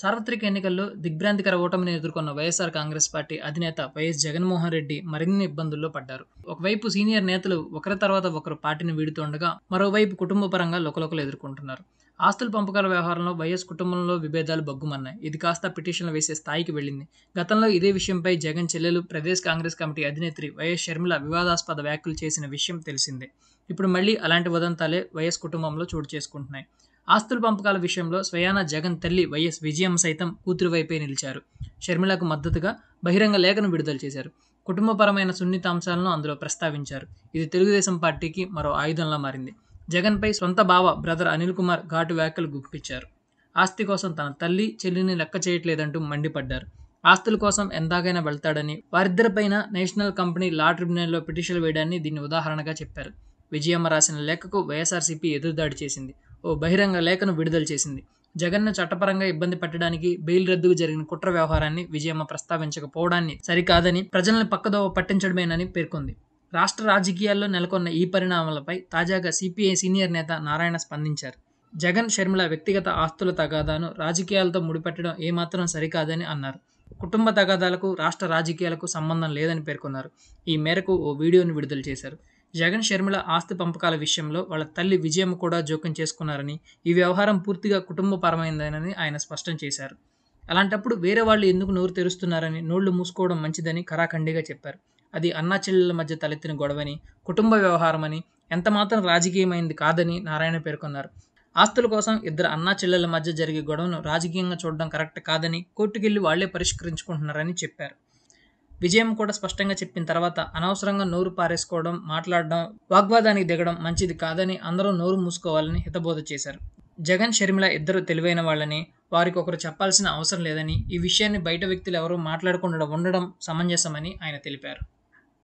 సార్వత్రిక ఎన్నికల్లో దిగ్భ్రాంతికర ఓటమిని ఎదుర్కొన్న వైఎస్ఆర్ కాంగ్రెస్ పార్టీ అధినేత వైఎస్ జగన్మోహన్ రెడ్డి మరిన్ని ఇబ్బందుల్లో పడ్డారు ఒకవైపు సీనియర్ నేతలు ఒకరి తర్వాత ఒకరు పార్టీని వీడుతుండగా మరోవైపు కుటుంబ పరంగా లోకలోకలు ఎదుర్కొంటున్నారు ఆస్తుల పంపకాల వ్యవహారంలో వైఎస్ కుటుంబంలో విభేదాలు బగ్గుమన్నాయి ఇది కాస్త పిటిషన్లు వేసే స్థాయికి వెళ్ళింది గతంలో ఇదే విషయంపై జగన్ చెల్లెలు ప్రదేశ్ కాంగ్రెస్ కమిటీ అధినేత్రి వైఎస్ షర్మిల వివాదాస్పద వ్యాఖ్యలు చేసిన విషయం తెలిసిందే ఇప్పుడు మళ్ళీ అలాంటి వదంతాలే వైఎస్ కుటుంబంలో చోటు చేసుకుంటున్నాయి ఆస్తుల పంపకాల విషయంలో స్వయాన జగన్ తల్లి వైఎస్ విజయం సైతం కూతురు వైపే నిలిచారు షర్మిలకు మద్దతుగా బహిరంగ లేఖను విడుదల చేశారు కుటుంబపరమైన సున్నిత అంశాలను అందులో ప్రస్తావించారు ఇది తెలుగుదేశం పార్టీకి మరో ఆయుధంలా మారింది జగన్పై సొంత బావ బ్రదర్ అనిల్ కుమార్ ఘాటు వ్యాఖ్యలు గుప్పించారు ఆస్తి కోసం తన తల్లి చెల్లిని లెక్క చేయట్లేదంటూ మండిపడ్డారు ఆస్తుల కోసం ఎంతాగైనా వెళ్తాడని వారిద్దరిపైన నేషనల్ కంపెనీ లా ట్రిబ్యునల్లో పిటిషన్లు వేయడాన్ని దీన్ని ఉదాహరణగా చెప్పారు విజయమ్మ రాసిన లేఖకు వైఎస్ఆర్సీపీ ఎదురుదాడి చేసింది ఓ బహిరంగ లేఖను విడుదల చేసింది జగన్ను చట్టపరంగా ఇబ్బంది పెట్టడానికి బెయిల్ రద్దుకు జరిగిన కుట్ర వ్యవహారాన్ని విజయమ్మ ప్రస్తావించకపోవడాన్ని సరికాదని ప్రజలను పక్కదోవ పట్టించడమేనని పేర్కొంది రాష్ట్ర రాజకీయాల్లో నెలకొన్న ఈ పరిణామాలపై తాజాగా సిపిఐ సీనియర్ నేత నారాయణ స్పందించారు జగన్ షర్మిల వ్యక్తిగత ఆస్తుల తగాదాను రాజకీయాలతో ముడిపెట్టడం ఏమాత్రం సరికాదని అన్నారు కుటుంబ తగాదాలకు రాష్ట్ర రాజకీయాలకు సంబంధం లేదని పేర్కొన్నారు ఈ మేరకు ఓ వీడియోను విడుదల చేశారు జగన్ షర్మిల ఆస్తి పంపకాల విషయంలో వాళ్ళ తల్లి విజయం కూడా జోక్యం చేసుకున్నారని ఈ వ్యవహారం పూర్తిగా కుటుంబపరమైందేనని ఆయన స్పష్టం చేశారు అలాంటప్పుడు వేరే వాళ్ళు ఎందుకు నోరు తెరుస్తున్నారని నోళ్లు మూసుకోవడం మంచిదని కరాఖండిగా చెప్పారు అది అన్నా చెల్లెల మధ్య తలెత్తిన గొడవని కుటుంబ వ్యవహారమని ఎంతమాత్రం రాజకీయమైంది కాదని నారాయణ పేర్కొన్నారు ఆస్తుల కోసం ఇద్దరు అన్నా చెల్లెల మధ్య జరిగే గొడవను రాజకీయంగా చూడడం కరెక్ట్ కాదని కోర్టుకెళ్లి వాళ్లే పరిష్కరించుకుంటున్నారని చెప్పారు విజయం కూడా స్పష్టంగా చెప్పిన తర్వాత అనవసరంగా నోరు పారేసుకోవడం మాట్లాడడం వాగ్వాదానికి దిగడం మంచిది కాదని అందరూ నోరు మూసుకోవాలని హితబోధ చేశారు జగన్ షర్మిల ఇద్దరు తెలివైన వాళ్ళని వారికి ఒకరు చెప్పాల్సిన అవసరం లేదని ఈ విషయాన్ని బయట వ్యక్తులు ఎవరూ మాట్లాడకుండా ఉండడం సమంజసమని ఆయన తెలిపారు